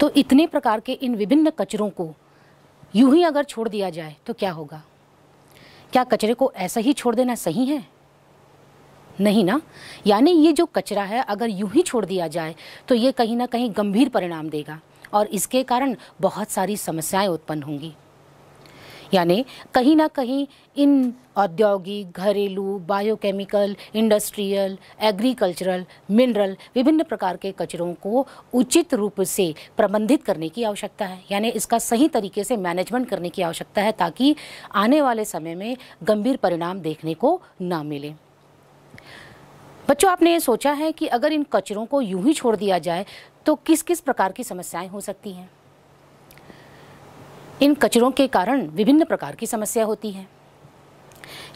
तो इतने प्रकार के इन विभिन्न कचरों को यूं ही अगर छोड़ दिया जाए तो क्या होगा क्या कचरे को ऐसा ही छोड़ देना सही है नहीं ना यानी ये जो कचरा है अगर यूं ही छोड़ दिया जाए तो ये कहीं ना कहीं गंभीर परिणाम देगा और इसके कारण बहुत सारी समस्याएं उत्पन्न होंगी यानी कहीं ना कहीं इन औद्योगिक घरेलू बायोकेमिकल इंडस्ट्रियल एग्रीकल्चरल मिनरल विभिन्न प्रकार के कचरों को उचित रूप से प्रबंधित करने की आवश्यकता है यानी इसका सही तरीके से मैनेजमेंट करने की आवश्यकता है ताकि आने वाले समय में गंभीर परिणाम देखने को ना मिले बच्चों आपने ये सोचा है कि अगर इन कचरों को यूं ही छोड़ दिया जाए तो किस किस प्रकार की समस्याएं हो सकती हैं इन कचरों के कारण विभिन्न प्रकार की समस्या होती है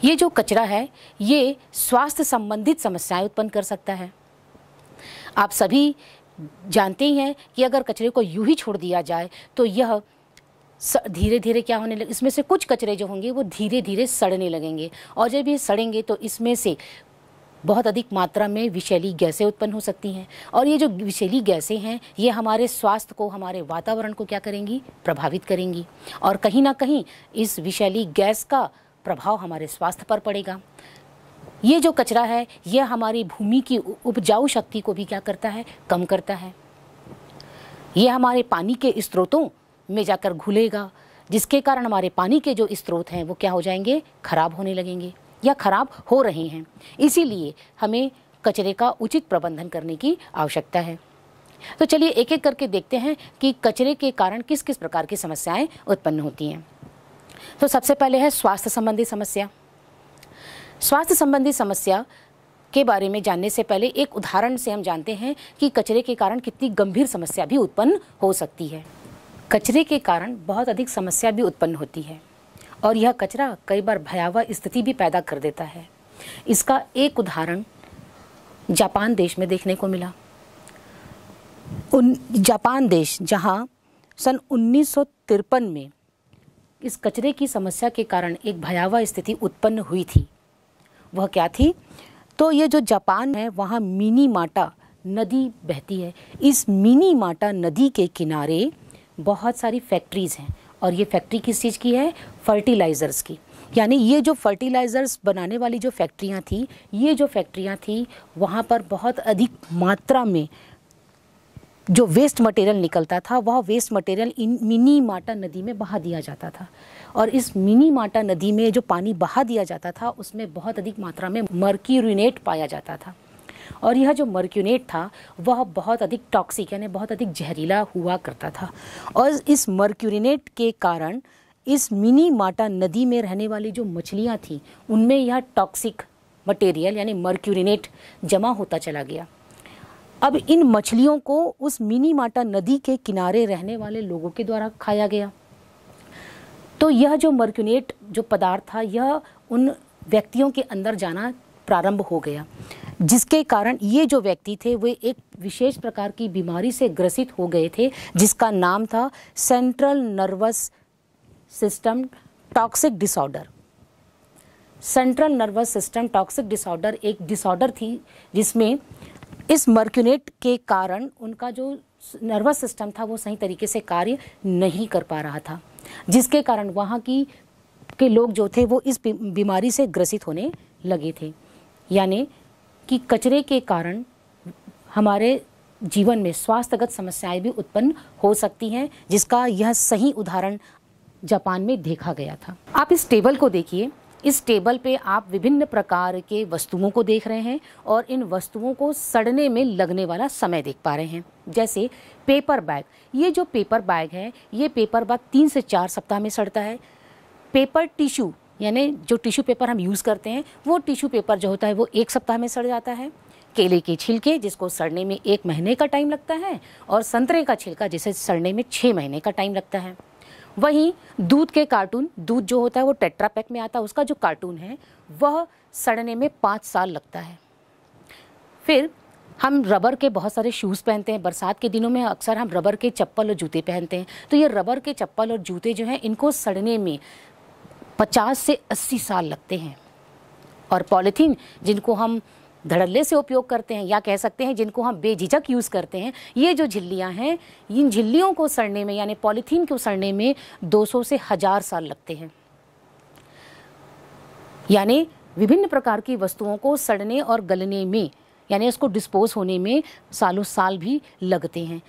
ये जो कचरा है ये स्वास्थ्य संबंधित समस्याएं उत्पन्न कर सकता है आप सभी जानते ही हैं कि अगर कचरे को यूं ही छोड़ दिया जाए तो यह धीरे धीरे क्या होने लगे इसमें से कुछ कचरे जो होंगे वो धीरे धीरे सड़ने लगेंगे और जब ये सड़ेंगे तो इसमें से बहुत अधिक मात्रा में विषैली गैसें उत्पन्न हो सकती हैं और ये जो विषैली गैसें हैं ये हमारे स्वास्थ्य को हमारे वातावरण को क्या करेंगी प्रभावित करेंगी और कहीं ना कहीं इस विषैली गैस का प्रभाव हमारे स्वास्थ्य पर पड़ेगा ये जो कचरा है यह हमारी भूमि की उपजाऊ शक्ति को भी क्या करता है कम करता है ये हमारे पानी के स्रोतों में जाकर घुलेगा जिसके कारण हमारे पानी के जो स्रोत हैं वो क्या हो जाएंगे खराब होने लगेंगे या खराब हो रहे हैं इसीलिए हमें कचरे का उचित प्रबंधन करने की आवश्यकता है तो चलिए एक एक करके देखते हैं कि कचरे के कारण किस किस प्रकार की समस्याएं उत्पन्न होती हैं तो सबसे पहले है स्वास्थ्य संबंधी समस्या स्वास्थ्य संबंधी समस्या के बारे में जानने से पहले एक उदाहरण से हम जानते हैं कि कचरे के कारण कितनी गंभीर समस्या भी उत्पन्न हो सकती है कचरे के कारण बहुत अधिक समस्या भी उत्पन्न होती है और यह कचरा कई बार भयावह स्थिति भी पैदा कर देता है इसका एक उदाहरण जापान देश में देखने को मिला उन जापान देश जहां सन उन्नीस में इस कचरे की समस्या के कारण एक भयावह स्थिति उत्पन्न हुई थी वह क्या थी तो ये जो जापान है वहाँ मिनी माटा नदी बहती है इस मिनी माटा नदी के किनारे बहुत सारी फैक्ट्रीज़ हैं और ये फैक्ट्री किस चीज़ की है फर्टिलाइज़र्स की यानी ये जो फर्टिलाइज़र्स बनाने वाली जो फैक्ट्रियाँ थी ये जो फैक्ट्रियाँ थी वहाँ पर बहुत अधिक मात्रा में जो वेस्ट मटेरियल निकलता था वह वेस्ट मटेरियल इन मिनी माटा नदी में बहा दिया जाता था और इस मिनी माटा नदी में जो पानी बहा दिया जाता था उसमें बहुत अधिक मात्रा में मर्क्यूरिनेट पाया जाता था और यह जो मर्क्यूनेट था वह बहुत अधिक टॉक्सिक यानी बहुत अधिक जहरीला हुआ करता था और इस मर्क्यूरिनेट के कारण इस मिनी माटा नदी में रहने वाली जो मछलियाँ थीं उनमें यह टॉक्सिक मटेरियल यानी मर्क्यूरिनेट जमा होता चला गया अब इन मछलियों को उस मिनी माटा नदी के किनारे रहने वाले लोगों के द्वारा खाया गया तो यह जो मर्क्यूनेट जो पदार्थ था यह उन व्यक्तियों के अंदर जाना प्रारंभ हो गया जिसके कारण ये जो व्यक्ति थे वे एक विशेष प्रकार की बीमारी से ग्रसित हो गए थे जिसका नाम था central nervous system toxic disorder central nervous system toxic disorder एक डिसऑर्डर थी जिसमें इस मर्क्यूनेट के कारण उनका जो नर्वस सिस्टम था वो सही तरीके से कार्य नहीं कर पा रहा था जिसके कारण वहाँ की के लोग जो थे वो इस बीमारी से ग्रसित होने लगे थे यानी कि कचरे के कारण हमारे जीवन में स्वास्थ्यगत समस्याएं भी उत्पन्न हो सकती हैं जिसका यह सही उदाहरण जापान में देखा गया था आप इस टेबल को देखिए इस टेबल पे आप विभिन्न प्रकार के वस्तुओं को देख रहे हैं और इन वस्तुओं को सड़ने में लगने वाला समय देख पा रहे हैं जैसे पेपर बैग ये जो पेपर बैग है ये पेपर बैग तीन से चार सप्ताह में सड़ता है पेपर टिश्यू यानी जो टिश्यू पेपर हम यूज़ करते हैं वो टिश्यू पेपर जो होता है वो एक सप्ताह में सड़ जाता है केले के छिलके जिसको सड़ने में एक महीने का टाइम लगता है और संतरे का छिलका जिसे सड़ने में छः महीने का टाइम लगता है वहीं दूध के कार्टून दूध जो होता है वो पैक में आता है उसका जो कार्टून है वह सड़ने में पाँच साल लगता है फिर हम रबर के बहुत सारे शूज़ पहनते हैं बरसात के दिनों में अक्सर हम रबर के चप्पल और जूते पहनते हैं तो ये रबर के चप्पल और जूते जो हैं इनको सड़ने में पचास से अस्सी साल लगते हैं और पॉलीथीन जिनको हम धड़ल्ले से उपयोग करते हैं या कह सकते हैं जिनको हम बेझिझक यूज़ करते हैं ये जो झिल्लियाँ हैं इन झिल्लियों को सड़ने में यानी पॉलीथीन को सड़ने में 200 से हज़ार साल लगते हैं यानी विभिन्न प्रकार की वस्तुओं को सड़ने और गलने में यानी उसको डिस्पोज होने में सालों साल भी लगते हैं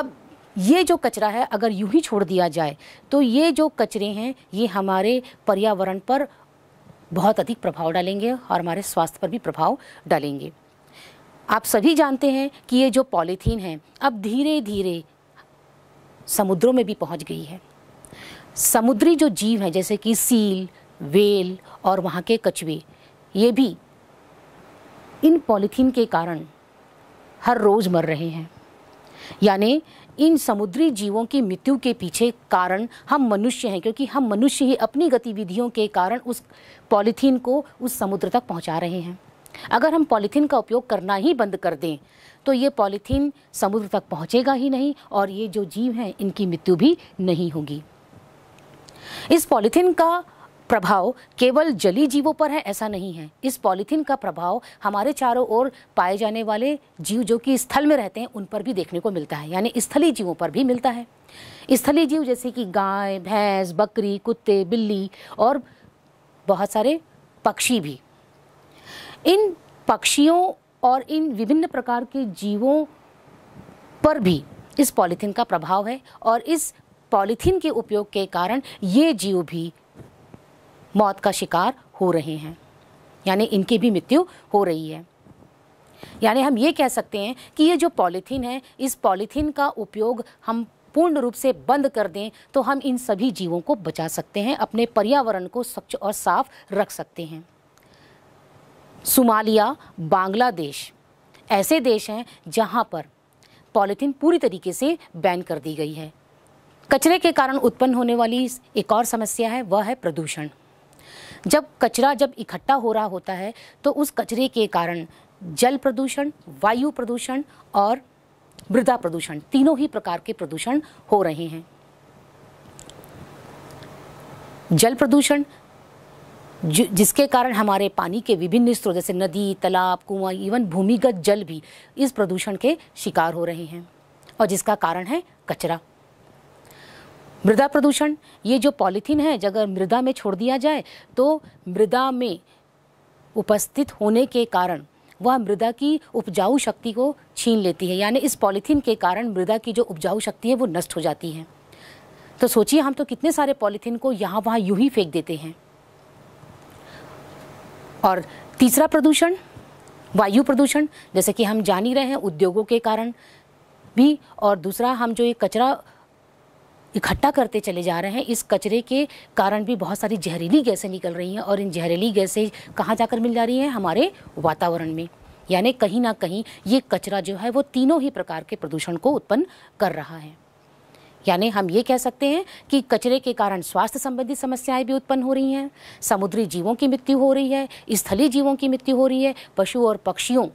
अब ये जो कचरा है अगर यूं ही छोड़ दिया जाए तो ये जो कचरे हैं ये हमारे पर्यावरण पर बहुत अधिक प्रभाव डालेंगे और हमारे स्वास्थ्य पर भी प्रभाव डालेंगे आप सभी जानते हैं कि ये जो पॉलीथीन है अब धीरे धीरे समुद्रों में भी पहुंच गई है समुद्री जो जीव हैं जैसे कि सील वेल और वहाँ के कछुए ये भी इन पॉलीथीन के कारण हर रोज़ मर रहे हैं यानी इन समुद्री जीवों की मृत्यु के पीछे कारण हम मनुष्य हैं क्योंकि हम मनुष्य ही अपनी गतिविधियों के कारण उस पॉलीथीन को उस समुद्र तक पहुंचा रहे हैं अगर हम पॉलीथीन का उपयोग करना ही बंद कर दें तो ये पॉलीथीन समुद्र तक पहुंचेगा ही नहीं और ये जो जीव हैं इनकी मृत्यु भी नहीं होगी इस पॉलीथीन का प्रभाव केवल जली जीवों पर है ऐसा नहीं है इस पॉलीथीन का प्रभाव हमारे चारों ओर पाए जाने वाले जीव जो कि स्थल में रहते हैं उन पर भी देखने को मिलता है यानी स्थलीय जीवों पर भी मिलता है स्थलीय जीव जैसे कि गाय भैंस बकरी कुत्ते बिल्ली और बहुत सारे पक्षी भी इन पक्षियों और इन विभिन्न प्रकार के जीवों पर भी इस पॉलीथीन का प्रभाव है और इस पॉलीथीन के उपयोग के कारण ये जीव भी मौत का शिकार हो रहे हैं यानी इनकी भी मृत्यु हो रही है यानी हम ये कह सकते हैं कि ये जो पॉलीथीन है इस पॉलीथीन का उपयोग हम पूर्ण रूप से बंद कर दें तो हम इन सभी जीवों को बचा सकते हैं अपने पर्यावरण को स्वच्छ और साफ रख सकते हैं सुमालिया बांग्लादेश ऐसे देश हैं जहाँ पर पॉलीथीन पूरी तरीके से बैन कर दी गई है कचरे के कारण उत्पन्न होने वाली एक और समस्या है वह है प्रदूषण जब कचरा जब इकट्ठा हो रहा होता है तो उस कचरे के कारण जल प्रदूषण वायु प्रदूषण और मृदा प्रदूषण तीनों ही प्रकार के प्रदूषण हो रहे हैं जल प्रदूषण जिसके कारण हमारे पानी के विभिन्न स्त्रोत जैसे नदी तालाब कुआं इवन भूमिगत जल भी इस प्रदूषण के शिकार हो रहे हैं और जिसका कारण है कचरा मृदा प्रदूषण ये जो पॉलीथीन है अगर मृदा में छोड़ दिया जाए तो मृदा में उपस्थित होने के कारण वह मृदा की उपजाऊ शक्ति को छीन लेती है यानी इस पॉलीथीन के कारण मृदा की जो उपजाऊ शक्ति है वो नष्ट हो जाती है तो सोचिए हम तो कितने सारे पॉलीथीन को यहाँ वहाँ यूं ही फेंक देते हैं और तीसरा प्रदूषण वायु प्रदूषण जैसे कि हम जान ही रहे हैं उद्योगों के कारण भी और दूसरा हम जो ये कचरा इकट्ठा करते चले जा रहे हैं इस कचरे के कारण भी बहुत सारी जहरीली गैसें निकल रही हैं और इन जहरीली गैसें कहाँ जाकर मिल जा रही हैं हमारे वातावरण में यानी कहीं ना कहीं ये कचरा जो है वो तीनों ही प्रकार के प्रदूषण को उत्पन्न कर रहा है यानी हम ये कह सकते हैं कि कचरे के कारण स्वास्थ्य संबंधी समस्याएं भी उत्पन्न हो रही हैं समुद्री जीवों की मृत्यु हो रही है स्थलीय जीवों की मृत्यु हो रही है पशु और पक्षियों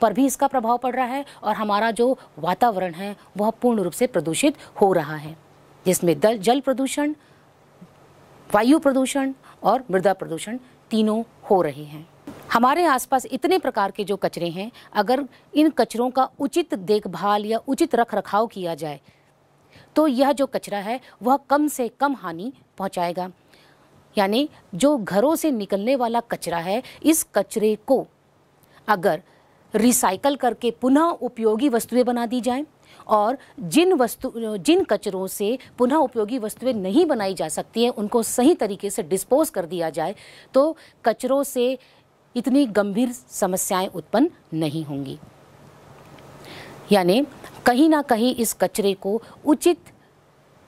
पर भी इसका प्रभाव पड़ रहा है और हमारा जो वातावरण है वह पूर्ण रूप से प्रदूषित हो रहा है जिसमें दल जल प्रदूषण वायु प्रदूषण और मृदा प्रदूषण तीनों हो रहे हैं हमारे आसपास इतने प्रकार के जो कचरे हैं अगर इन कचरों का उचित देखभाल या उचित रख रखाव किया जाए तो यह जो कचरा है वह कम से कम हानि पहुंचाएगा यानी जो घरों से निकलने वाला कचरा है इस कचरे को अगर रिसाइकल करके पुनः उपयोगी वस्तुएं बना दी जाएं और जिन वस्तु जिन कचरों से पुनः उपयोगी वस्तुएं नहीं बनाई जा सकती हैं उनको सही तरीके से डिस्पोज कर दिया जाए तो कचरों से इतनी गंभीर समस्याएं उत्पन्न नहीं होंगी यानी कहीं ना कहीं इस कचरे को उचित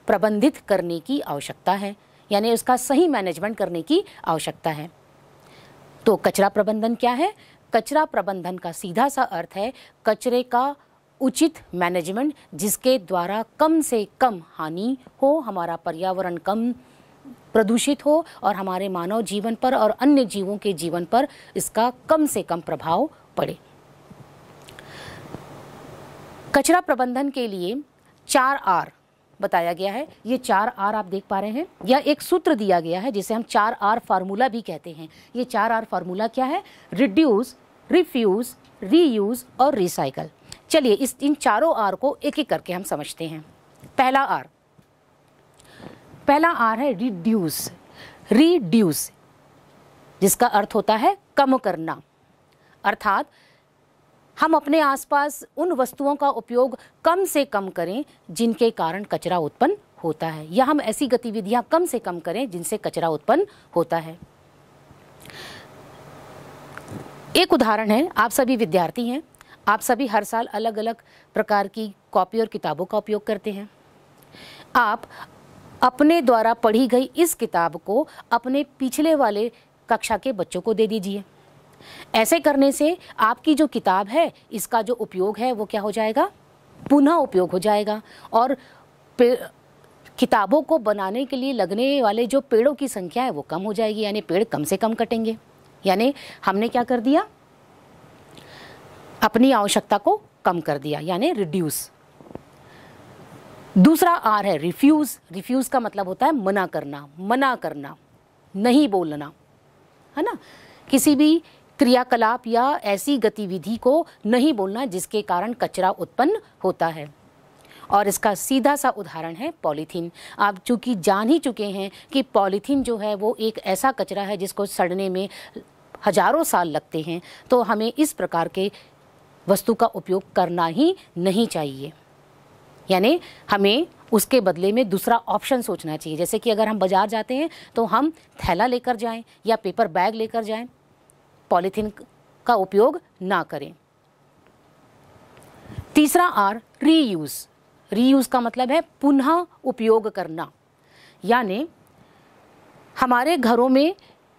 प्रबंधित करने की आवश्यकता है यानी उसका सही मैनेजमेंट करने की आवश्यकता है तो कचरा प्रबंधन क्या है कचरा प्रबंधन का सीधा सा अर्थ है कचरे का उचित मैनेजमेंट जिसके द्वारा कम से कम हानि हो हमारा पर्यावरण कम प्रदूषित हो और हमारे मानव जीवन पर और अन्य जीवों के जीवन पर इसका कम से कम प्रभाव पड़े कचरा प्रबंधन के लिए चार आर बताया गया है ये चार आर आप देख पा रहे हैं यह एक सूत्र दिया गया है जिसे हम चार आर फार्मूला भी कहते हैं ये चार आर फार्मूला क्या है रिड्यूस रिफ्यूज़ रीयूज़ और रिसाइकल चलिए इस इन चारों आर को एक एक करके हम समझते हैं पहला आर पहला आर है रिड्यूस रिड्यूस जिसका अर्थ होता है कम करना अर्थात हम अपने आसपास उन वस्तुओं का उपयोग कम से कम करें जिनके कारण कचरा उत्पन्न होता है या हम ऐसी गतिविधियां कम से कम करें जिनसे कचरा उत्पन्न होता है एक उदाहरण है आप सभी विद्यार्थी हैं आप सभी हर साल अलग अलग प्रकार की कॉपी और किताबों का उपयोग करते हैं आप अपने द्वारा पढ़ी गई इस किताब को अपने पिछले वाले कक्षा के बच्चों को दे दीजिए ऐसे करने से आपकी जो किताब है इसका जो उपयोग है वो क्या हो जाएगा पुनः उपयोग हो जाएगा और किताबों को बनाने के लिए लगने वाले जो पेड़ों की संख्या है वो कम हो जाएगी यानी पेड़ कम से कम कटेंगे यानी हमने क्या कर दिया अपनी आवश्यकता को कम कर दिया यानी रिड्यूस दूसरा आर है रिफ्यूज रिफ्यूज का मतलब होता है मना करना मना करना नहीं बोलना है ना किसी भी क्रियाकलाप या ऐसी गतिविधि को नहीं बोलना जिसके कारण कचरा उत्पन्न होता है और इसका सीधा सा उदाहरण है पॉलीथीन आप चूंकि जान ही चुके हैं कि पॉलीथीन जो है वो एक ऐसा कचरा है जिसको सड़ने में हजारों साल लगते हैं तो हमें इस प्रकार के वस्तु का उपयोग करना ही नहीं चाहिए यानी हमें उसके बदले में दूसरा ऑप्शन सोचना चाहिए जैसे कि अगर हम बाज़ार जाते हैं तो हम थैला लेकर जाएं या पेपर बैग लेकर जाएं पॉलीथीन का उपयोग ना करें तीसरा आर रीयूज़ यूज का मतलब है पुनः उपयोग करना यानी हमारे घरों में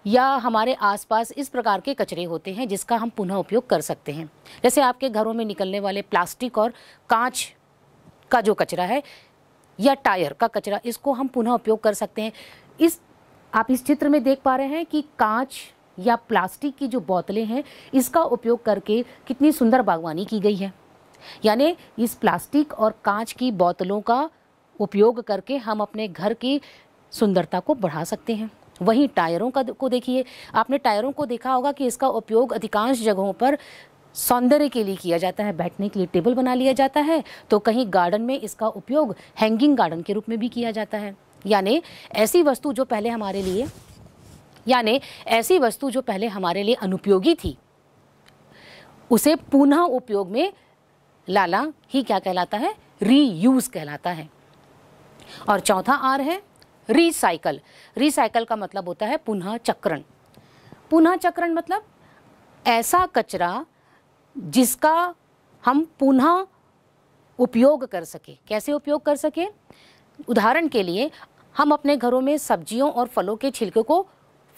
या हमारे आसपास इस प्रकार के कचरे होते हैं जिसका हम पुनः उपयोग कर सकते हैं जैसे आपके घरों में निकलने वाले प्लास्टिक और कांच का जो कचरा है या टायर का कचरा इसको हम पुनः उपयोग कर सकते हैं इस आप इस चित्र में देख पा रहे हैं कि कांच या प्लास्टिक की जो बोतलें हैं इसका उपयोग करके कितनी सुंदर बागवानी की गई है यानी इस प्लास्टिक और कांच की बोतलों का उपयोग करके हम अपने घर की सुंदरता को बढ़ा सकते हैं वहीं टायरों का को देखिए आपने टायरों को देखा होगा कि इसका उपयोग अधिकांश जगहों पर सौंदर्य के लिए किया जाता है बैठने के लिए टेबल बना लिया जाता है तो कहीं गार्डन में इसका उपयोग हैंगिंग गार्डन के रूप में भी किया जाता है यानी ऐसी वस्तु जो पहले हमारे लिए यानी ऐसी वस्तु जो पहले हमारे लिए अनुपयोगी थी उसे पुनः उपयोग में लाला ही क्या कहलाता है रीयूज कहलाता है और चौथा आर है रिसाइकल रिसाइकल का मतलब होता है पुनः चक्रण पुनः चक्रण मतलब ऐसा कचरा जिसका हम पुनः उपयोग कर सके कैसे उपयोग कर सके उदाहरण के लिए हम अपने घरों में सब्जियों और फलों के छिलके को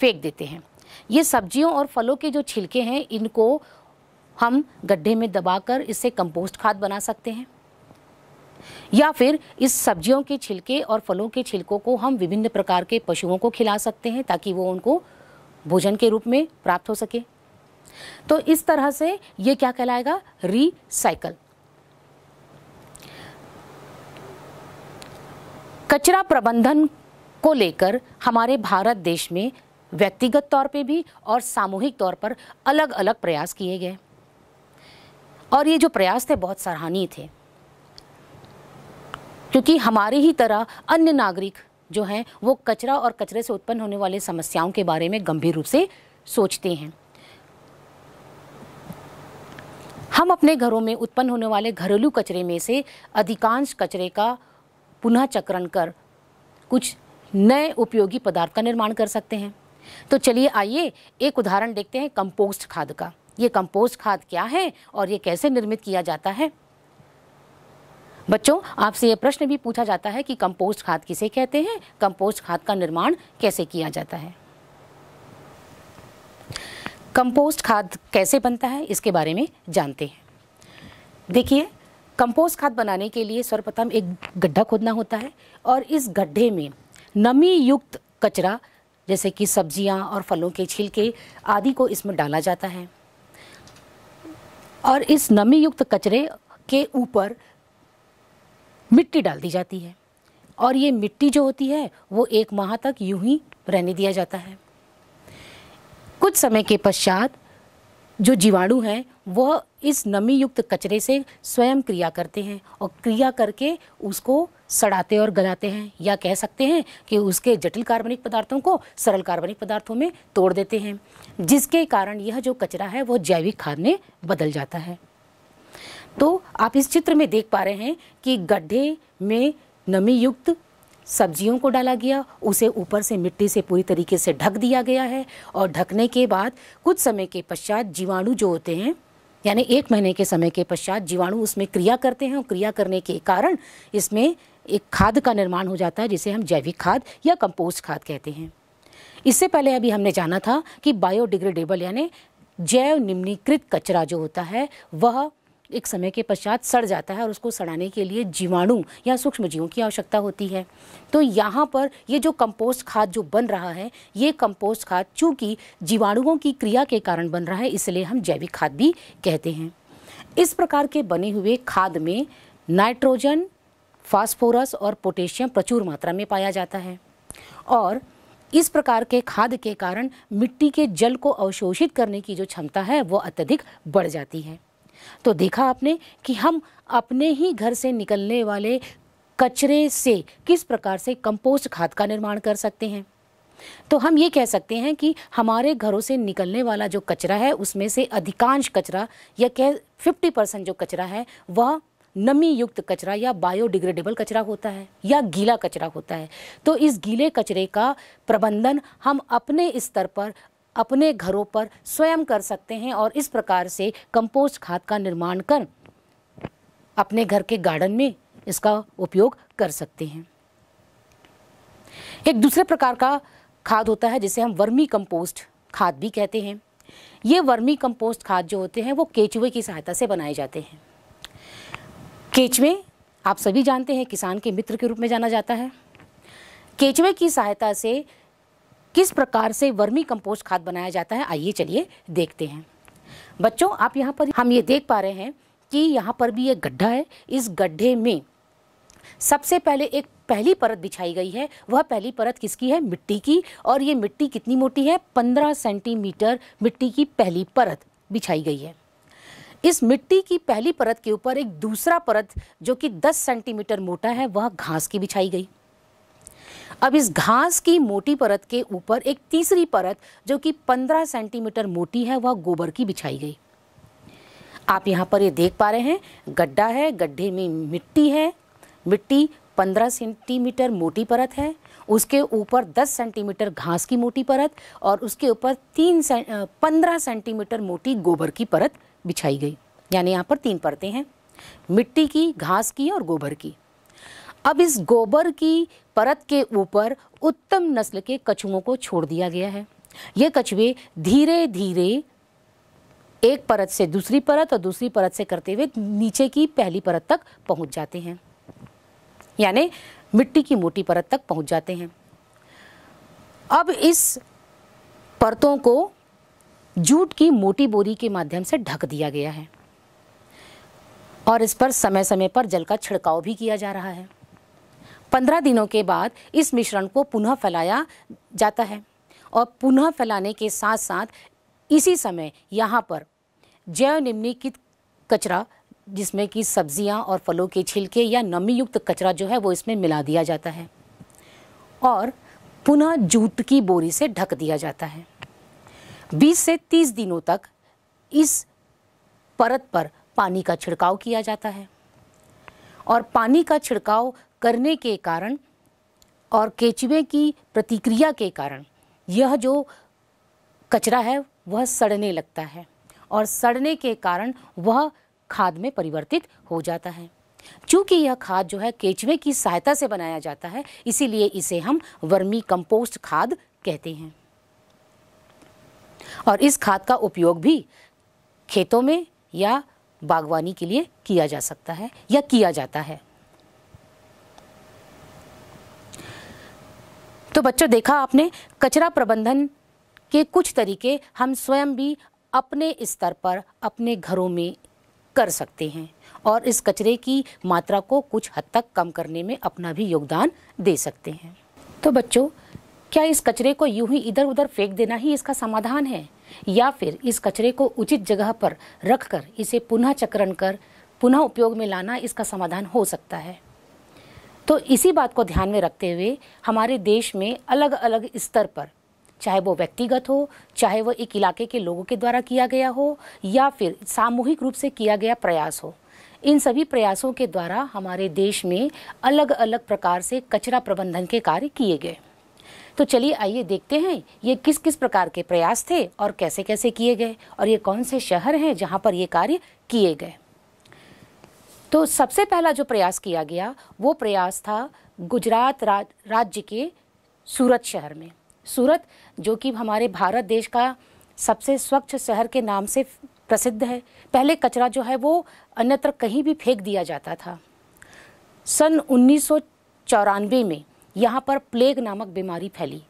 फेंक देते हैं ये सब्जियों और फलों के जो छिलके हैं इनको हम गड्ढे में दबाकर इससे कंपोस्ट खाद बना सकते हैं या फिर इस सब्जियों के छिलके और फलों के छिलकों को हम विभिन्न प्रकार के पशुओं को खिला सकते हैं ताकि वो उनको भोजन के रूप में प्राप्त हो सके तो इस तरह से ये क्या कहलाएगा रीसाइकल कचरा प्रबंधन को लेकर हमारे भारत देश में व्यक्तिगत तौर पे भी और सामूहिक तौर पर अलग अलग प्रयास किए गए और ये जो प्रयास थे बहुत सराहनीय थे क्योंकि हमारे ही तरह अन्य नागरिक जो हैं वो कचरा और कचरे से उत्पन्न होने वाले समस्याओं के बारे में गंभीर रूप से सोचते हैं हम अपने घरों में उत्पन्न होने वाले घरेलू कचरे में से अधिकांश कचरे का पुनः चक्रण कर कुछ नए उपयोगी पदार्थ का निर्माण कर सकते हैं तो चलिए आइए एक उदाहरण देखते हैं कंपोस्ट खाद का ये कंपोस्ट खाद क्या है और ये कैसे निर्मित किया जाता है बच्चों आपसे ये प्रश्न भी पूछा जाता है कि कंपोस्ट खाद किसे कहते हैं कंपोस्ट खाद का निर्माण कैसे किया जाता है कंपोस्ट खाद कैसे बनता है इसके बारे में जानते हैं देखिए कंपोस्ट खाद बनाने के लिए सर्वप्रथम एक गड्ढा खोदना होता है और इस गड्ढे में नमी युक्त कचरा जैसे कि सब्जियां और फलों के छिलके आदि को इसमें डाला जाता है और इस नमी युक्त कचरे के ऊपर मिट्टी डाल दी जाती है और ये मिट्टी जो होती है वो एक माह तक यूं ही रहने दिया जाता है कुछ समय के पश्चात जो जीवाणु हैं वह इस नमी युक्त कचरे से स्वयं क्रिया करते हैं और क्रिया करके उसको सड़ाते और गलाते हैं या कह सकते हैं कि उसके जटिल कार्बनिक पदार्थों को सरल कार्बनिक पदार्थों में तोड़ देते हैं जिसके कारण यह जो कचरा है वह जैविक खाद में बदल जाता है तो आप इस चित्र में देख पा रहे हैं कि गड्ढे में नमी युक्त सब्जियों को डाला गया उसे ऊपर से मिट्टी से पूरी तरीके से ढक दिया गया है और ढकने के बाद कुछ समय के पश्चात जीवाणु जो होते हैं यानी एक महीने के समय के पश्चात जीवाणु उसमें क्रिया करते हैं और क्रिया करने के कारण इसमें एक खाद का निर्माण हो जाता है जिसे हम जैविक खाद या कंपोस्ट खाद कहते हैं इससे पहले अभी हमने जाना था कि बायोडिग्रेडेबल यानी जैव निम्नीकृत कचरा जो होता है वह एक समय के पश्चात सड़ जाता है और उसको सड़ाने के लिए जीवाणु या सूक्ष्म जीवों की आवश्यकता होती है तो यहाँ पर ये जो कंपोस्ट खाद जो बन रहा है ये कंपोस्ट खाद चूँकि जीवाणुओं की क्रिया के कारण बन रहा है इसलिए हम जैविक खाद भी कहते हैं इस प्रकार के बने हुए खाद में नाइट्रोजन फास्फोरस और पोटेशियम प्रचुर मात्रा में पाया जाता है और इस प्रकार के खाद के कारण मिट्टी के जल को अवशोषित करने की जो क्षमता है वो अत्यधिक बढ़ जाती है तो देखा आपने कि हम अपने ही घर से निकलने वाले कचरे से किस प्रकार से कंपोस्ट खाद का निर्माण कर सकते हैं तो हम ये कह सकते हैं कि हमारे घरों से निकलने वाला जो कचरा है उसमें से अधिकांश कचरा या कह फिफ्टी परसेंट जो कचरा है वह नमी युक्त कचरा या बायोडिग्रेडेबल कचरा होता है या गीला कचरा होता है तो इस गीले कचरे का प्रबंधन हम अपने स्तर पर अपने घरों पर स्वयं कर सकते हैं और इस प्रकार से कंपोस्ट खाद का निर्माण कर अपने घर के गार्डन में इसका उपयोग कर सकते हैं एक दूसरे प्रकार का खाद होता है जिसे हम वर्मी कंपोस्ट खाद भी कहते हैं ये वर्मी कंपोस्ट खाद जो होते हैं वो केचुए की सहायता से बनाए जाते हैं केचुए आप सभी जानते हैं किसान के मित्र के रूप में जाना जाता है केचुए की सहायता से किस प्रकार से वर्मी कंपोस्ट खाद बनाया जाता है आइए चलिए देखते हैं बच्चों आप यहाँ पर हम ये देख पा रहे हैं कि यहाँ पर भी एक गड्ढा है इस गड्ढे में सबसे पहले एक पहली परत बिछाई गई है वह पहली परत किसकी है मिट्टी की और ये मिट्टी कितनी मोटी है पंद्रह सेंटीमीटर मिट्टी की पहली परत बिछाई गई है इस मिट्टी की पहली परत के ऊपर एक दूसरा परत जो कि 10 सेंटीमीटर मोटा है वह घास की बिछाई गई अब इस घास की मोटी परत के ऊपर एक तीसरी परत जो कि 15 सेंटीमीटर मोटी है वह गोबर की बिछाई गई आप यहाँ पर ये देख पा रहे हैं गड्ढा है गड्ढे में मिट्टी है मिट्टी 15 सेंटीमीटर मोटी परत है उसके ऊपर 10 सेंटीमीटर घास की मोटी परत और उसके ऊपर तीन से, पंद्रह सेंटीमीटर मोटी गोबर की परत बिछाई गई यानी यहाँ पर तीन परतें हैं मिट्टी की घास की और गोबर की अब इस गोबर की परत के ऊपर उत्तम नस्ल के कछुओं को छोड़ दिया गया है ये कछुए धीरे धीरे एक परत से दूसरी परत और दूसरी परत से करते हुए नीचे की पहली परत तक पहुंच जाते हैं यानी मिट्टी की मोटी परत तक पहुंच जाते हैं अब इस परतों को जूट की मोटी बोरी के माध्यम से ढक दिया गया है और इस पर समय समय पर जल का छिड़काव भी किया जा रहा है पंद्रह दिनों के बाद इस मिश्रण को पुनः फैलाया जाता है और पुनः फैलाने के साथ साथ इसी समय यहाँ पर जैव निम्नलिखित कचरा जिसमें कि सब्जियाँ और फलों के छिलके या नमी युक्त कचरा जो है वो इसमें मिला दिया जाता है और पुनः जूट की बोरी से ढक दिया जाता है 20 से 30 दिनों तक इस परत पर पानी का छिड़काव किया जाता है और पानी का छिड़काव करने के कारण और केचुए की प्रतिक्रिया के कारण यह जो कचरा है वह सड़ने लगता है और सड़ने के कारण वह खाद में परिवर्तित हो जाता है चूँकि यह खाद जो है केचुए की सहायता से बनाया जाता है इसीलिए इसे हम वर्मी कंपोस्ट खाद कहते हैं और इस खाद का उपयोग भी खेतों में या बागवानी के लिए किया जा सकता है या किया जाता है तो बच्चों देखा आपने कचरा प्रबंधन के कुछ तरीके हम स्वयं भी अपने स्तर पर अपने घरों में कर सकते हैं और इस कचरे की मात्रा को कुछ हद तक कम करने में अपना भी योगदान दे सकते हैं तो बच्चों क्या इस कचरे को यूं ही इधर उधर फेंक देना ही इसका समाधान है या फिर इस कचरे को उचित जगह पर रखकर इसे पुनः चक्रण कर पुनः उपयोग में लाना इसका समाधान हो सकता है तो इसी बात को ध्यान में रखते हुए हमारे देश में अलग अलग स्तर पर चाहे वो व्यक्तिगत हो चाहे वो एक इलाके के लोगों के द्वारा किया गया हो या फिर सामूहिक रूप से किया गया प्रयास हो इन सभी प्रयासों के द्वारा हमारे देश में अलग अलग प्रकार से कचरा प्रबंधन के कार्य किए गए तो चलिए आइए देखते हैं ये किस किस प्रकार के प्रयास थे और कैसे कैसे किए गए और ये कौन से शहर हैं जहाँ पर ये कार्य किए गए तो सबसे पहला जो प्रयास किया गया वो प्रयास था गुजरात रा, राज्य के सूरत शहर में सूरत जो कि हमारे भारत देश का सबसे स्वच्छ शहर के नाम से प्रसिद्ध है पहले कचरा जो है वो अन्यत्र कहीं भी फेंक दिया जाता था सन उन्नीस में यहाँ पर प्लेग नामक बीमारी फैली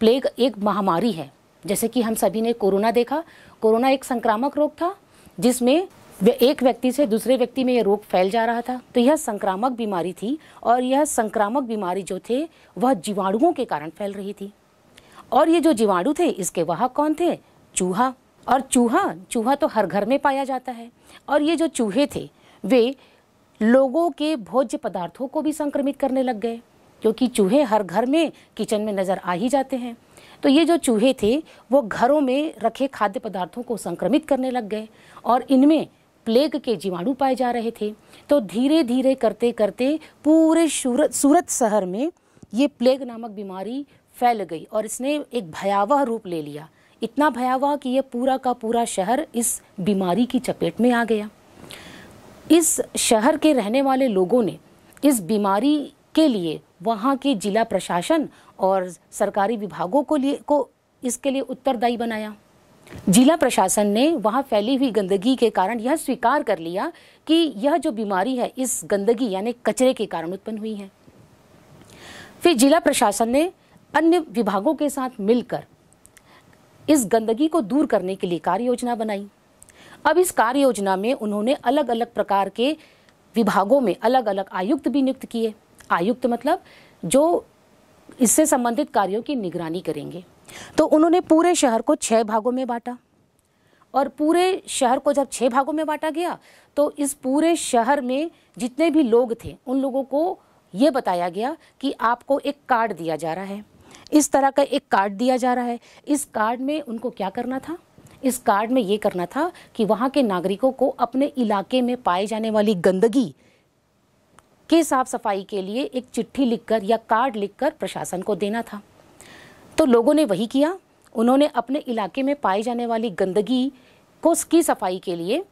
प्लेग एक महामारी है जैसे कि हम सभी ने कोरोना देखा कोरोना एक संक्रामक रोग था जिसमें एक व्यक्ति से दूसरे व्यक्ति में यह रोग फैल जा रहा था तो यह संक्रामक बीमारी थी और यह संक्रामक बीमारी जो थे वह जीवाणुओं के कारण फैल रही थी और ये जो जीवाणु थे इसके वाहक कौन थे चूहा और चूहा चूहा तो हर घर में पाया जाता है और ये जो चूहे थे वे लोगों के भोज्य पदार्थों को भी संक्रमित करने लग गए क्योंकि चूहे हर घर में किचन में नज़र आ ही जाते हैं तो ये जो चूहे थे वो घरों में रखे खाद्य पदार्थों को संक्रमित करने लग गए और इनमें प्लेग के जीवाणु पाए जा रहे थे तो धीरे धीरे करते करते पूरे सूरत सूरत शहर में ये प्लेग नामक बीमारी फैल गई और इसने एक भयावह रूप ले लिया इतना भयावह कि यह पूरा का पूरा शहर इस बीमारी की चपेट में आ गया इस शहर के रहने वाले लोगों ने इस बीमारी के लिए वहाँ के जिला प्रशासन और सरकारी विभागों को लिए को इसके लिए उत्तरदायी बनाया जिला प्रशासन ने वहां फैली हुई गंदगी के कारण यह स्वीकार कर लिया कि यह जो बीमारी है इस गंदगी यानी कचरे के कारण उत्पन्न हुई है फिर जिला प्रशासन ने अन्य विभागों के साथ मिलकर इस गंदगी को दूर करने के लिए कार्य योजना बनाई अब इस कार्य योजना में उन्होंने अलग अलग प्रकार के विभागों में अलग अलग आयुक्त भी नियुक्त किए आयुक्त मतलब जो इससे संबंधित कार्यों की निगरानी करेंगे तो उन्होंने पूरे शहर को छः भागों में बांटा और पूरे शहर को जब छः भागों में बांटा गया तो इस पूरे शहर में जितने भी लोग थे उन लोगों को ये बताया गया कि आपको एक कार्ड दिया जा रहा है इस तरह का एक कार्ड दिया जा रहा है इस कार्ड में उनको क्या करना था इस कार्ड में ये करना था कि वहाँ के नागरिकों को अपने इलाके में पाए जाने वाली गंदगी के साफ सफाई के लिए एक चिट्ठी लिखकर या कार्ड लिखकर प्रशासन को देना था तो लोगों ने वही किया उन्होंने अपने इलाके में पाई जाने वाली गंदगी को की सफाई के लिए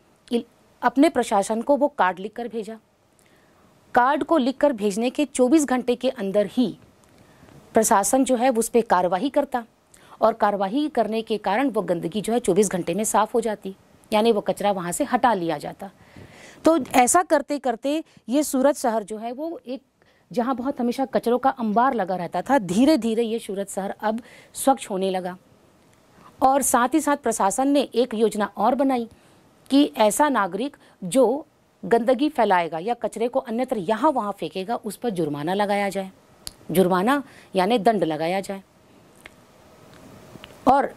अपने प्रशासन को वो कार्ड लिख कर भेजा कार्ड को लिख कर भेजने के 24 घंटे के अंदर ही प्रशासन जो है उस पर कार्रवाई करता और कार्रवाई करने के कारण वो गंदगी जो है 24 घंटे में साफ़ हो जाती यानी वो कचरा वहाँ से हटा लिया जाता तो ऐसा करते करते ये सूरत शहर जो है वो एक जहाँ बहुत हमेशा कचरों का अंबार लगा रहता था धीरे धीरे ये सूरत शहर अब स्वच्छ होने लगा और साथ ही साथ प्रशासन ने एक योजना और बनाई कि ऐसा नागरिक जो गंदगी फैलाएगा या कचरे को अन्यत्र यहाँ वहाँ फेंकेगा उस पर जुर्माना लगाया जाए जुर्माना यानी दंड लगाया जाए और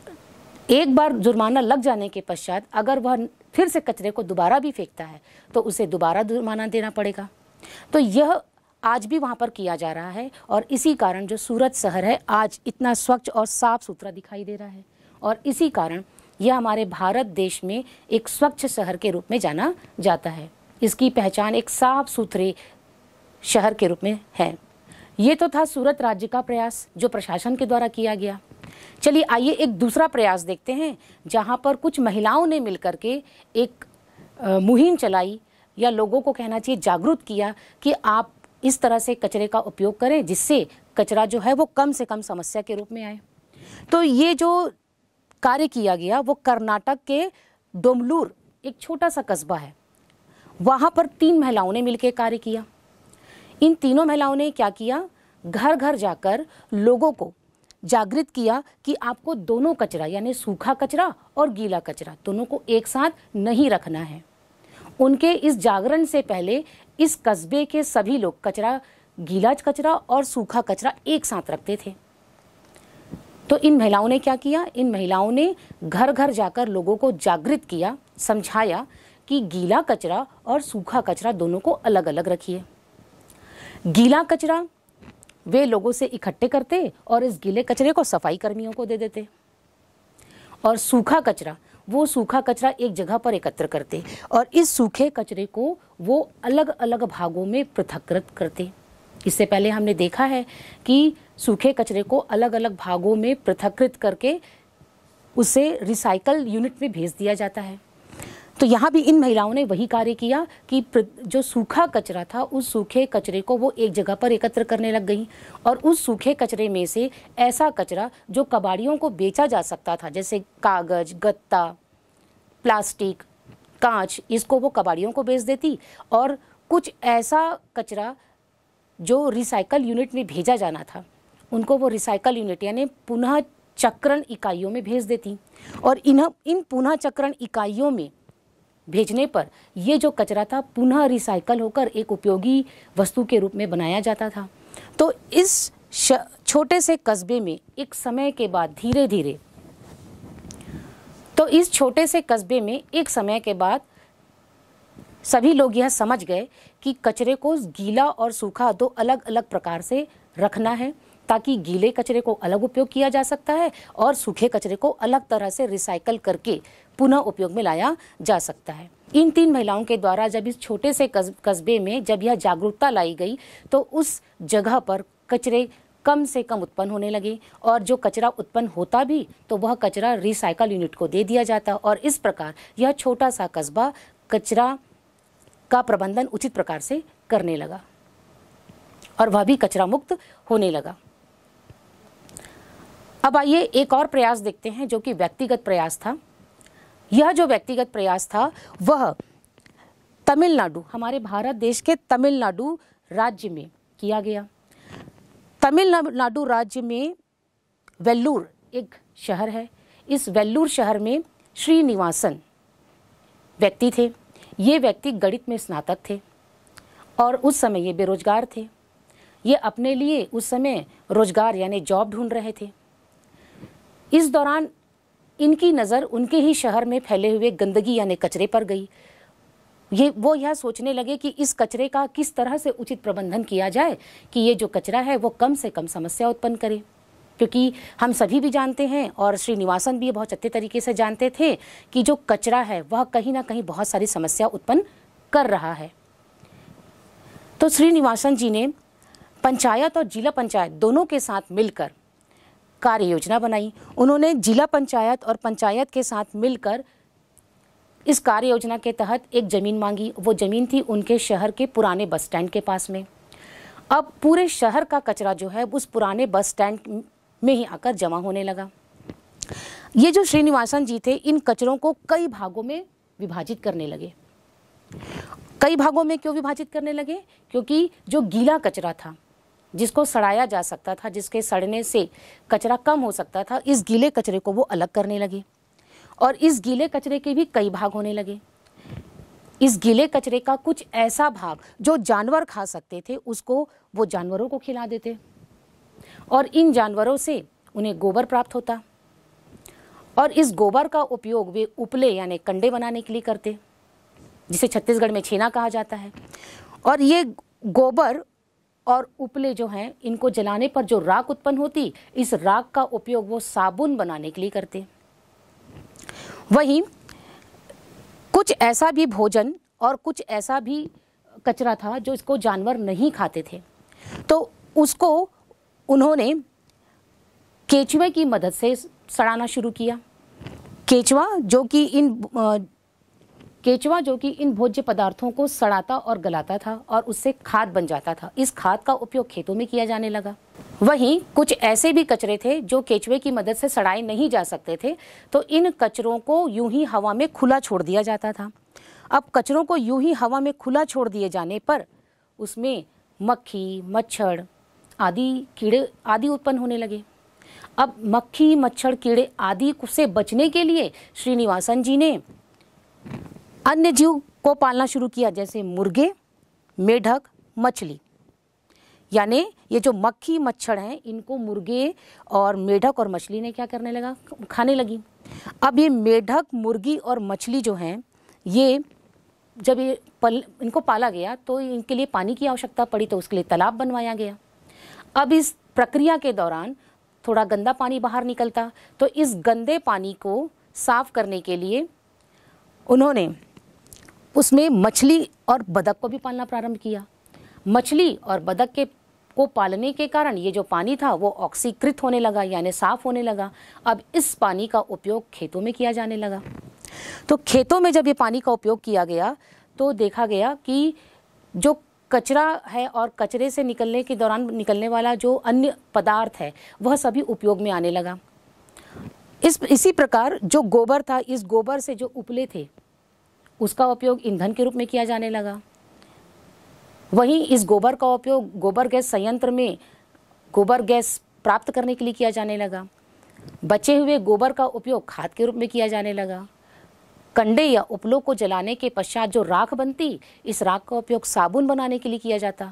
एक बार जुर्माना लग जाने के पश्चात अगर वह फिर से कचरे को दोबारा भी फेंकता है तो उसे दोबारा जुर्माना देना पड़ेगा तो यह आज भी वहाँ पर किया जा रहा है और इसी कारण जो सूरत शहर है आज इतना स्वच्छ और साफ़ सुथरा दिखाई दे रहा है और इसी कारण यह हमारे भारत देश में एक स्वच्छ शहर के रूप में जाना जाता है इसकी पहचान एक साफ सुथरे शहर के रूप में है ये तो था सूरत राज्य का प्रयास जो प्रशासन के द्वारा किया गया चलिए आइए एक दूसरा प्रयास देखते हैं जहाँ पर कुछ महिलाओं ने मिलकर के एक मुहिम चलाई या लोगों को कहना चाहिए जागरूक किया कि आप इस तरह से कचरे का उपयोग करें जिससे कचरा जो है वो कम से कम समस्या के रूप में आए तो ये जो कार्य किया गया वो कर्नाटक के डोमलूर एक छोटा सा कस्बा है वहाँ पर तीन महिलाओं ने मिलकर कार्य किया इन तीनों महिलाओं ने क्या किया घर घर जाकर लोगों को जागृत किया कि आपको दोनों कचरा यानी सूखा कचरा और गीला कचरा दोनों को एक साथ नहीं रखना है उनके इस जागरण से पहले इस कस्बे के सभी लोग कचरा गीला कचरा और सूखा कचरा एक साथ रखते थे तो इन महिलाओं ने क्या किया इन महिलाओं ने घर घर जाकर लोगों को जागृत किया समझाया कि गीला कचरा और सूखा कचरा दोनों को अलग अलग रखिए गीला कचरा वे लोगों से इकट्ठे करते और इस गीले कचरे को सफाई कर्मियों को दे देते और सूखा कचरा वो सूखा कचरा एक जगह पर एकत्र करते और इस सूखे कचरे को वो अलग अलग भागों में पृथककृत करते इससे पहले हमने देखा है कि सूखे कचरे को अलग अलग भागों में पृथककृत करके उसे रिसाइकल यूनिट में भेज दिया जाता है तो यहाँ भी इन महिलाओं ने वही कार्य किया कि जो सूखा कचरा था उस सूखे कचरे को वो एक जगह पर एकत्र करने लग गई और उस सूखे कचरे में से ऐसा कचरा जो कबाड़ियों को बेचा जा सकता था जैसे कागज गत्ता प्लास्टिक कांच इसको वो कबाड़ियों को बेच देती और कुछ ऐसा कचरा जो रिसाइकल यूनिट में भेजा जाना था उनको वो रिसाइकल यूनिट यानी पुनः चक्रण इकाइयों में भेज देती और इन इन पुनः चक्रण इकाइयों में भेजने पर ये जो कचरा था पुनः रिसाइकल होकर एक उपयोगी वस्तु के रूप में बनाया जाता था तो इस छोटे से कस्बे में एक समय के बाद धीरे धीरे तो इस छोटे से कस्बे में एक समय के बाद सभी लोग यह समझ गए कि कचरे को गीला और सूखा दो अलग अलग प्रकार से रखना है ताकि गीले कचरे को अलग उपयोग किया जा सकता है और सूखे कचरे को अलग तरह से रिसाइकल करके पुनः उपयोग में लाया जा सकता है इन तीन महिलाओं के द्वारा जब इस छोटे से कस्बे में जब यह जागरूकता लाई गई तो उस जगह पर कचरे कम से कम उत्पन्न होने लगे और जो कचरा उत्पन्न होता भी तो वह कचरा रिसाइकल यूनिट को दे दिया जाता और इस प्रकार यह छोटा सा कस्बा कचरा का प्रबंधन उचित प्रकार से करने लगा और वह भी कचरा मुक्त होने लगा अब आइए एक और प्रयास देखते हैं जो कि व्यक्तिगत प्रयास था यह जो व्यक्तिगत प्रयास था वह तमिलनाडु हमारे भारत देश के तमिलनाडु राज्य में किया गया तमिलनाडु राज्य में वेल्लूर एक शहर है इस वेल्लूर शहर में श्रीनिवासन व्यक्ति थे ये व्यक्ति गणित में स्नातक थे और उस समय ये बेरोजगार थे ये अपने लिए उस समय रोजगार यानी जॉब ढूंढ रहे थे इस दौरान इनकी नज़र उनके ही शहर में फैले हुए गंदगी यानी कचरे पर गई ये वो यह सोचने लगे कि इस कचरे का किस तरह से उचित प्रबंधन किया जाए कि ये जो कचरा है वो कम से कम समस्या उत्पन्न करे क्योंकि हम सभी भी जानते हैं और श्रीनिवासन भी ये बहुत अच्छे तरीके से जानते थे कि जो कचरा है वह कहीं ना कहीं बहुत सारी समस्या उत्पन्न कर रहा है तो श्रीनिवासन जी ने पंचायत और जिला पंचायत दोनों के साथ मिलकर कार्य योजना बनाई उन्होंने जिला पंचायत और पंचायत के साथ मिलकर इस कार्य योजना के तहत एक ज़मीन मांगी वो ज़मीन थी उनके शहर के पुराने बस स्टैंड के पास में अब पूरे शहर का कचरा जो है उस पुराने बस स्टैंड में ही आकर जमा होने लगा ये जो श्रीनिवासन जी थे इन कचरों को कई भागों में विभाजित करने लगे कई भागों में क्यों विभाजित करने लगे क्योंकि जो गीला कचरा था जिसको सड़ाया जा सकता था जिसके सड़ने से कचरा कम हो सकता था इस गीले कचरे को वो अलग करने लगे और इस गीले कचरे के भी कई भाग होने लगे इस गीले कचरे का कुछ ऐसा भाग जो जानवर खा सकते थे उसको वो जानवरों को खिला देते और इन जानवरों से उन्हें गोबर प्राप्त होता और इस गोबर का उपयोग वे उपले यानी कंडे बनाने के लिए करते जिसे छत्तीसगढ़ में छेना कहा जाता है और ये गोबर और उपले जो हैं इनको जलाने पर जो राख उत्पन्न होती इस राख का उपयोग वो साबुन बनाने के लिए करते वहीं कुछ ऐसा भी भोजन और कुछ ऐसा भी कचरा था जो इसको जानवर नहीं खाते थे तो उसको उन्होंने केचुए की मदद से सड़ाना शुरू किया केचवा जो कि इन केचवा जो कि इन भोज्य पदार्थों को सड़ाता और गलाता था और उससे खाद बन जाता था इस खाद का उपयोग खेतों में किया जाने लगा वहीं कुछ ऐसे भी कचरे थे जो केचवे की मदद से सड़ाए नहीं जा सकते थे तो इन कचरों को यूं ही हवा में खुला छोड़ दिया जाता था अब कचरों को यूं ही हवा में खुला छोड़ दिए जाने पर उसमें मक्खी मच्छर आदि कीड़े आदि उत्पन्न होने लगे अब मक्खी मच्छर कीड़े आदि से बचने के लिए श्रीनिवासन जी ने अन्य जीव को पालना शुरू किया जैसे मुर्गे मेढक मछली यानी ये जो मक्खी मच्छर हैं इनको मुर्गे और मेढक और मछली ने क्या करने लगा खाने लगी अब ये मेढक मुर्गी और मछली जो हैं ये जब ये पल इनको पाला गया तो इनके लिए पानी की आवश्यकता पड़ी तो उसके लिए तालाब बनवाया गया अब इस प्रक्रिया के दौरान थोड़ा गंदा पानी बाहर निकलता तो इस गंदे पानी को साफ करने के लिए उन्होंने उसमें मछली और बदक को भी पालना प्रारंभ किया मछली और बदक के को पालने के कारण ये जो पानी था वो ऑक्सीकृत होने लगा यानी साफ होने लगा अब इस पानी का उपयोग खेतों में किया जाने लगा तो खेतों में जब ये पानी का उपयोग किया गया तो देखा गया कि जो कचरा है और कचरे से निकलने के दौरान निकलने वाला जो अन्य पदार्थ है वह सभी उपयोग में आने लगा इस इसी प्रकार जो गोबर था इस गोबर से जो उपले थे उसका उपयोग ईंधन के रूप में किया जाने लगा वहीं इस गोबर का उपयोग गोबर गैस संयंत्र में गोबर गैस प्राप्त करने के लिए किया जाने लगा बचे हुए गोबर का उपयोग खाद के रूप में किया जाने लगा कंडे या उपलों को जलाने के पश्चात जो राख बनती इस राख का उपयोग साबुन बनाने के लिए किया जाता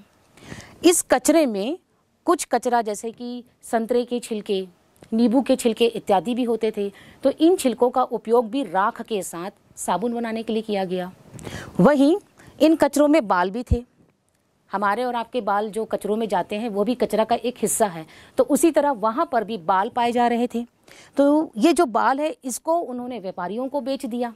इस कचरे में कुछ कचरा जैसे कि संतरे के छिलके नींबू के छिलके इत्यादि भी होते थे तो इन छिलकों का उपयोग भी राख के साथ साबुन बनाने के लिए किया गया वहीं इन कचरों में बाल भी थे हमारे और आपके बाल जो कचरों में जाते हैं वो भी कचरा का एक हिस्सा है तो उसी तरह वहाँ पर भी बाल पाए जा रहे थे तो ये जो बाल है इसको उन्होंने व्यापारियों को बेच दिया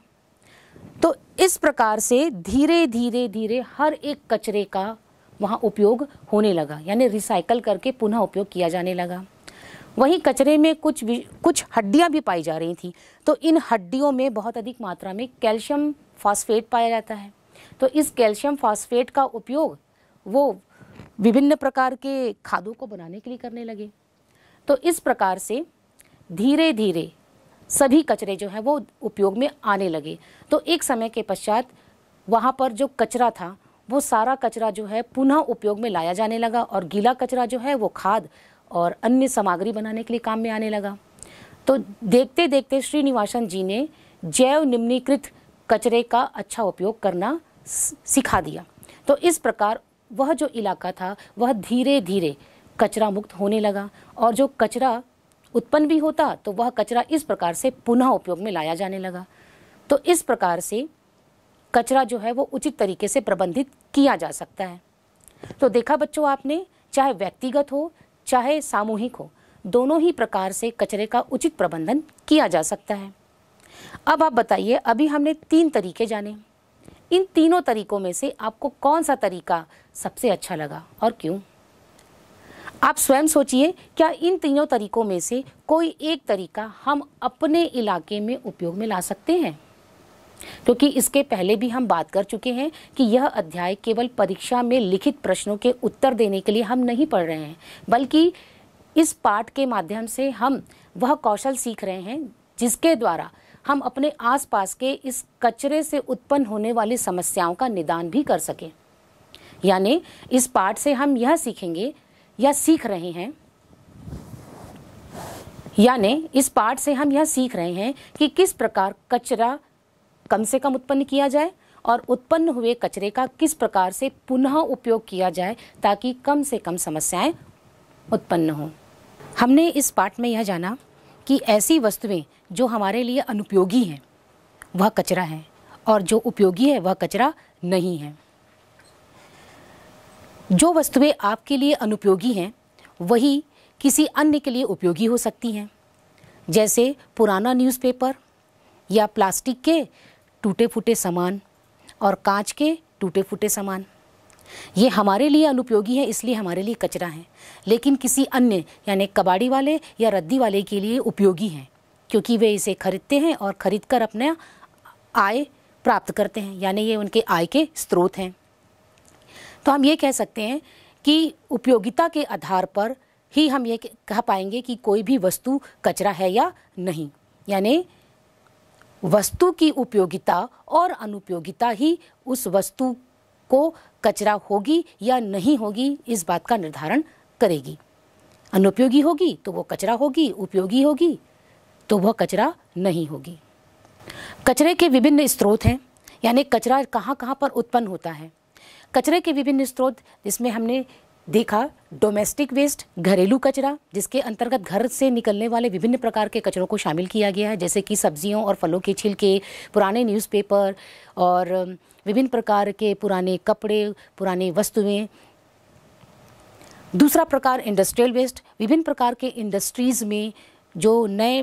तो इस प्रकार से धीरे धीरे धीरे हर एक कचरे का वहाँ उपयोग होने लगा यानी रिसाइकल करके पुनः उपयोग किया जाने लगा वहीं कचरे में कुछ कुछ हड्डियां भी पाई जा रही थी तो इन हड्डियों में बहुत अधिक मात्रा में कैल्शियम फास्फेट पाया जाता है तो इस कैल्शियम फास्फेट का उपयोग वो विभिन्न प्रकार के खादों को बनाने के लिए करने लगे तो इस प्रकार से धीरे धीरे सभी कचरे जो हैं वो उपयोग में आने लगे तो एक समय के पश्चात वहाँ पर जो कचरा था वो सारा कचरा जो है पुनः उपयोग में लाया जाने लगा और गीला कचरा जो है वो खाद और अन्य सामग्री बनाने के लिए काम में आने लगा तो देखते देखते श्रीनिवासन जी ने जैव निम्नीकृत कचरे का अच्छा उपयोग करना सिखा दिया तो इस प्रकार वह जो इलाका था वह धीरे धीरे कचरा मुक्त होने लगा और जो कचरा उत्पन्न भी होता तो वह कचरा इस प्रकार से पुनः उपयोग में लाया जाने लगा तो इस प्रकार से कचरा जो है वो उचित तरीके से प्रबंधित किया जा सकता है तो देखा बच्चों आपने चाहे व्यक्तिगत हो चाहे सामूहिक हो दोनों ही प्रकार से कचरे का उचित प्रबंधन किया जा सकता है अब आप बताइए अभी हमने तीन तरीके जाने इन तीनों तरीकों में से आपको कौन सा तरीका सबसे अच्छा लगा और क्यों आप स्वयं सोचिए क्या इन तीनों तरीकों में से कोई एक तरीका हम अपने इलाके में उपयोग में ला सकते हैं क्योंकि इसके पहले भी हम बात कर चुके हैं कि यह अध्याय केवल परीक्षा में लिखित प्रश्नों के उत्तर देने के लिए हम नहीं पढ़ रहे हैं बल्कि इस पाठ के माध्यम से हम वह कौशल सीख रहे हैं जिसके द्वारा हम अपने आसपास के इस कचरे से उत्पन्न होने वाली समस्याओं का निदान भी कर सकें यानी इस पाठ से हम यह सीखेंगे या सीख रहे हैं यानी इस पाठ से हम यह सीख रहे हैं कि किस प्रकार कचरा कम से कम उत्पन्न किया जाए और उत्पन्न हुए कचरे का किस प्रकार से पुनः उपयोग किया जाए ताकि कम से कम समस्याएं उत्पन्न हों हमने इस पाठ में यह जाना कि ऐसी वस्तुएं जो हमारे लिए अनुपयोगी हैं वह कचरा है और जो उपयोगी है वह कचरा नहीं है जो वस्तुएं आपके लिए अनुपयोगी हैं वही किसी अन्य के लिए उपयोगी हो सकती हैं जैसे पुराना न्यूज़पेपर या प्लास्टिक के टूटे फूटे सामान और कांच के टूटे फूटे सामान ये हमारे लिए अनुपयोगी है इसलिए हमारे लिए कचरा है लेकिन किसी अन्य यानी कबाड़ी वाले या रद्दी वाले के लिए उपयोगी हैं क्योंकि वे इसे खरीदते हैं और ख़रीद कर अपना आय प्राप्त करते हैं यानी ये उनके आय के स्रोत हैं तो हम ये कह सकते हैं कि उपयोगिता के आधार पर ही हम ये कह पाएंगे कि कोई भी वस्तु कचरा है या नहीं यानी वस्तु की उपयोगिता और अनुपयोगिता ही उस वस्तु को कचरा होगी या नहीं होगी इस बात का निर्धारण करेगी अनुपयोगी होगी तो वो कचरा होगी उपयोगी होगी तो वह कचरा नहीं होगी कचरे के विभिन्न स्रोत हैं यानी कचरा कहाँ कहाँ पर उत्पन्न होता है कचरे के विभिन्न स्रोत जिसमें हमने देखा डोमेस्टिक वेस्ट घरेलू कचरा जिसके अंतर्गत घर से निकलने वाले विभिन्न प्रकार के कचरों को शामिल किया गया है जैसे कि सब्जियों और फलों के छिलके पुराने न्यूज़पेपर और विभिन्न प्रकार के पुराने कपड़े पुराने वस्तुएं दूसरा प्रकार इंडस्ट्रियल वेस्ट विभिन्न प्रकार के इंडस्ट्रीज़ में जो नए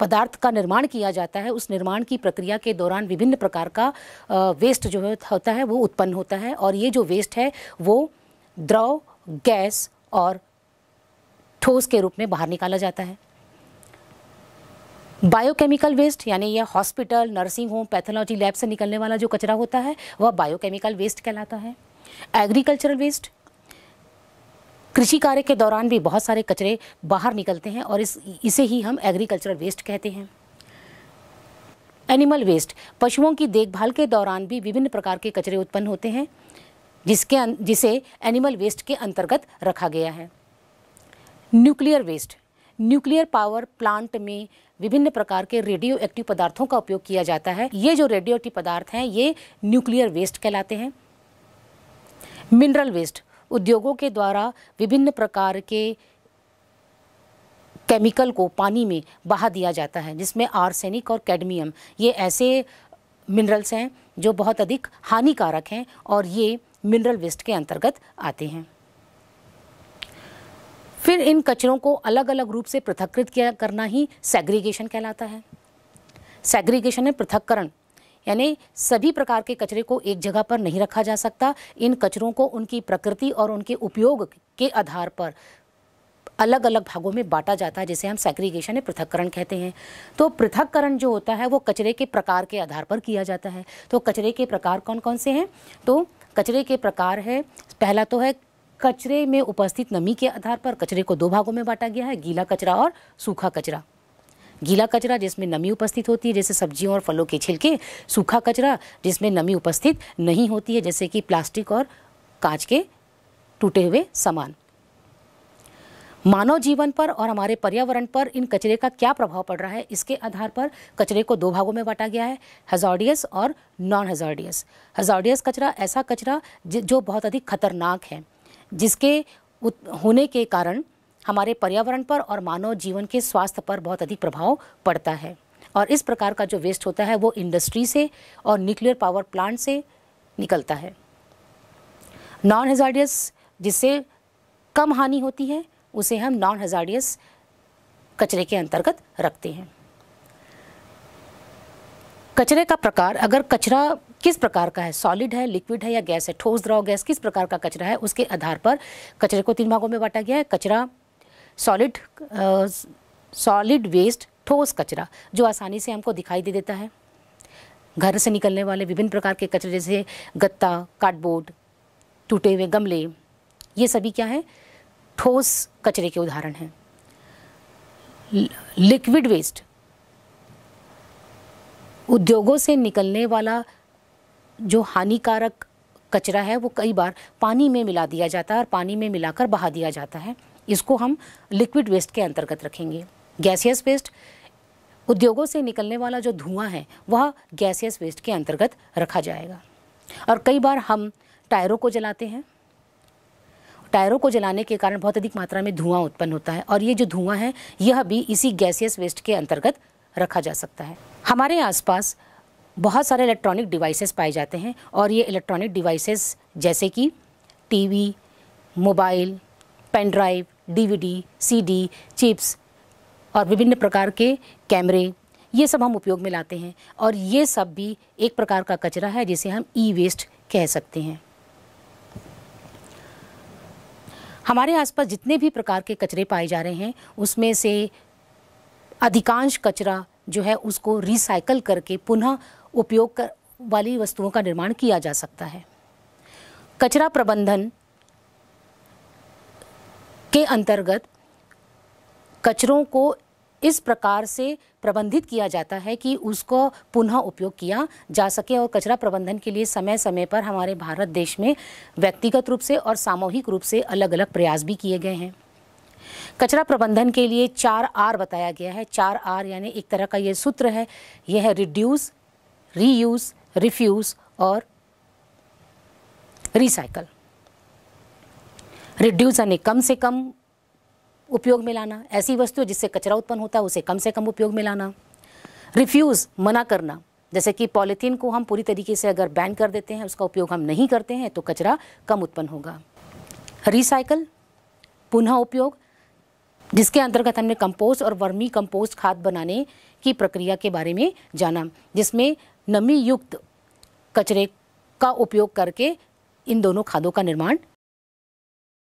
पदार्थ का निर्माण किया जाता है उस निर्माण की प्रक्रिया के दौरान विभिन्न प्रकार का वेस्ट जो होता है वो उत्पन्न होता है और ये जो वेस्ट है वो द्रव गैस और ठोस के रूप में बाहर निकाला जाता है बायोकेमिकल वेस्ट यानी यह hospital nursing home pathology lab से निकलने वाला जो कचरा होता है वह बायोकेमिकल वेस्ट कहलाता है एग्रीकल्चरल वेस्ट कृषि कार्य के दौरान भी बहुत सारे कचरे बाहर निकलते हैं और इस इसे ही हम एग्रीकल्चरल वेस्ट कहते हैं एनिमल वेस्ट पशुओं की देखभाल के दौरान भी विभिन्न प्रकार के कचरे उत्पन्न होते हैं जिसके अं, जिसे एनिमल वेस्ट के अंतर्गत रखा गया है nuclear waste nuclear power plant में विभिन्न प्रकार के रेडियो एक्टिव पदार्थों का उपयोग किया जाता है ये जो रेडियो एक्टिव पदार्थ हैं ये न्यूक्लियर वेस्ट कहलाते हैं मिनरल वेस्ट उद्योगों के द्वारा विभिन्न प्रकार के केमिकल को पानी में बहा दिया जाता है जिसमें आर्सेनिक और कैडमियम ये ऐसे मिनरल्स हैं जो बहुत अधिक हानिकारक हैं और ये मिनरल वेस्ट के अंतर्गत आते हैं फिर इन कचरों को अलग अलग रूप से पृथककृत किया करना ही सेग्रीगेशन कहलाता है सेग्रीगेशन है पृथककरण यानी सभी प्रकार के कचरे को एक जगह पर नहीं रखा जा सकता इन कचरों को उनकी प्रकृति और उनके उपयोग के आधार पर अलग अलग भागों में बांटा जाता है जिसे हम सेग्रीगेशन या पृथककरण कहते हैं तो पृथककरण जो होता है वो कचरे के प्रकार के आधार पर किया जाता है तो कचरे के प्रकार कौन कौन से हैं तो कचरे के प्रकार है पहला तो है कचरे में उपस्थित नमी के आधार पर कचरे को दो भागों में बांटा गया है गीला कचरा और सूखा कचरा गीला कचरा जिसमें नमी उपस्थित होती है जैसे सब्जियों और फलों के छिलके सूखा कचरा जिसमें नमी उपस्थित नहीं होती है जैसे कि प्लास्टिक और कांच के टूटे हुए सामान मानव जीवन पर और हमारे पर्यावरण पर इन कचरे का क्या प्रभाव पड़ रहा है इसके आधार पर कचरे को दो भागों में बांटा गया है हजार्डियस और नॉन हजार्डियस हजार्डियस कचरा ऐसा कचरा जो बहुत अधिक खतरनाक है जिसके होने के कारण हमारे पर्यावरण पर और मानव जीवन के स्वास्थ्य पर बहुत अधिक प्रभाव पड़ता है और इस प्रकार का जो वेस्ट होता है वो इंडस्ट्री से और न्यूक्लियर पावर प्लांट से निकलता है नॉन हेजार्डियस जिससे कम हानि होती है उसे हम नॉन हजारियस कचरे के अंतर्गत रखते हैं कचरे का प्रकार अगर कचरा किस प्रकार का है सॉलिड है लिक्विड है या गैस है ठोस द्रव गैस किस प्रकार का कचरा है उसके आधार पर कचरे को तीन भागों में बांटा गया है कचरा सॉलिड सॉलिड वेस्ट ठोस कचरा जो आसानी से हमको दिखाई दे देता है घर से निकलने वाले विभिन्न प्रकार के कचरे जैसे गत्ता कार्डबोर्ड टूटे हुए गमले ये सभी क्या हैं ठोस कचरे के उदाहरण हैं लिक्विड वेस्ट उद्योगों से निकलने वाला जो हानिकारक कचरा है वो कई बार पानी में मिला दिया जाता है और पानी में मिलाकर बहा दिया जाता है इसको हम लिक्विड वेस्ट के अंतर्गत रखेंगे गैसियस वेस्ट उद्योगों से निकलने वाला जो धुआं है वह गैसियस वेस्ट के अंतर्गत रखा जाएगा और कई बार हम टायरों को जलाते हैं टायरों को जलाने के कारण बहुत अधिक मात्रा में धुआं उत्पन्न होता है और ये जो धुआं है यह भी इसी गैसियस वेस्ट के अंतर्गत रखा जा सकता है हमारे आसपास बहुत सारे इलेक्ट्रॉनिक डिवाइसेस पाए जाते हैं और ये इलेक्ट्रॉनिक डिवाइसेस जैसे कि TV, mobile pen drive DVD, CD, chips और विभिन्न प्रकार के कैमरे ये सब हम उपयोग में लाते हैं और ये सब भी एक प्रकार का कचरा है जिसे हम ई वेस्ट कह सकते हैं हमारे आसपास जितने भी प्रकार के कचरे पाए जा रहे हैं उसमें से अधिकांश कचरा जो है उसको रिसाइकल करके पुनः उपयोग कर वाली वस्तुओं का निर्माण किया जा सकता है कचरा प्रबंधन के अंतर्गत कचरों को इस प्रकार से प्रबंधित किया जाता है कि उसको पुनः उपयोग किया जा सके और कचरा प्रबंधन के लिए समय समय पर हमारे भारत देश में व्यक्तिगत रूप से और सामूहिक रूप से अलग अलग प्रयास भी किए गए हैं कचरा प्रबंधन के लिए चार आर बताया गया है चार आर यानी एक तरह का यह सूत्र है यह है रिड्यूस रीयूज रिफ्यूज और रिसाइकल रिड्यूस यानी कम से कम उपयोग में लाना ऐसी वस्तु जिससे कचरा उत्पन्न होता है उसे कम से कम उपयोग में लाना रिफ्यूज़ मना करना जैसे कि पॉलिथीन को हम पूरी तरीके से अगर बैन कर देते हैं उसका उपयोग हम नहीं करते हैं तो कचरा कम उत्पन्न होगा रिसाइकल पुनः उपयोग जिसके अंतर्गत हमने कंपोस्ट और वर्मी कंपोस्ट खाद बनाने की प्रक्रिया के बारे में जाना जिसमें नमी युक्त कचरे का उपयोग करके इन दोनों खादों का निर्माण